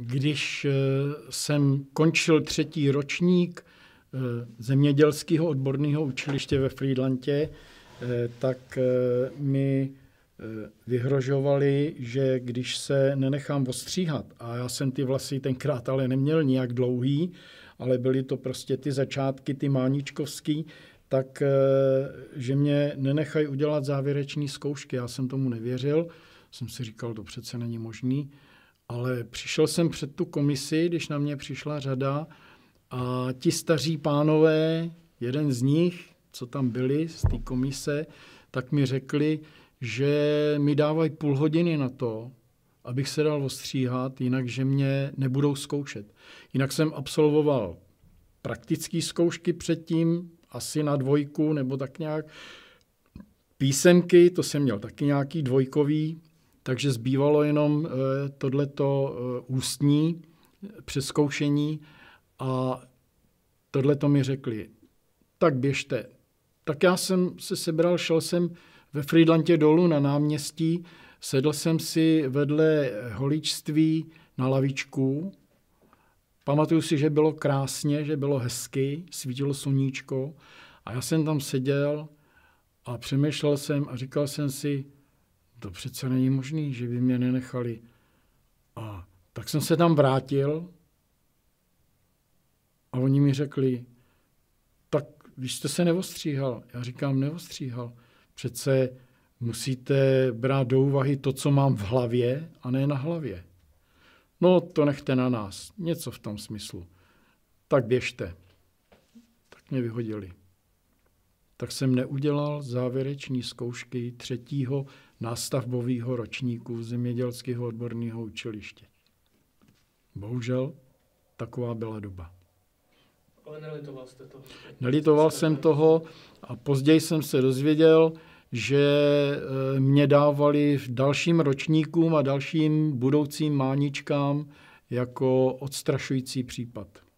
Když eh, jsem končil třetí ročník eh, zemědělského odborného učiliště ve Friedlandě, eh, tak mi vyhrožovali, že když se nenechám ostříhat, a já jsem ty vlasy tenkrát ale neměl nijak dlouhý, ale byly to prostě ty začátky, ty máničkovský, tak že mě nenechají udělat závěreční zkoušky. Já jsem tomu nevěřil, jsem si říkal, to přece není možný. Ale přišel jsem před tu komisi, když na mě přišla řada a ti staří pánové, jeden z nich, co tam byli z té komise, tak mi řekli, že mi dávají půl hodiny na to, abych se dal ostříhat, jinak že mě nebudou zkoušet. Jinak jsem absolvoval praktické zkoušky předtím, asi na dvojku nebo tak nějak. Písemky, to jsem měl taky nějaký dvojkový, takže zbývalo jenom eh, tohleto eh, ústní eh, přeskoušení a tohleto mi řekli, tak běžte. Tak já jsem se sebral, šel jsem ve Friedlandě dolů na náměstí, sedl jsem si vedle holičství na lavičku. Pamatuju si, že bylo krásně, že bylo hezky, svítilo sluníčko a já jsem tam seděl a přemýšlel jsem a říkal jsem si, to přece není možný, že by mě nenechali. A tak jsem se tam vrátil a oni mi řekli, tak vy jste se neostříhal, já říkám neostříhal, přece musíte brát do úvahy to, co mám v hlavě a ne na hlavě. No to nechte na nás, něco v tom smyslu. Tak běžte. Tak mě vyhodili. Tak jsem neudělal závěreční zkoušky třetího nástavbového ročníku zemědělského odborného učiliště. Bohužel taková byla doba. Ale nelitoval jste to? Nelitoval jsem toho a později jsem se dozvěděl, že eh, mě dávali v dalším ročníkům a dalším budoucím máničkám jako odstrašující případ.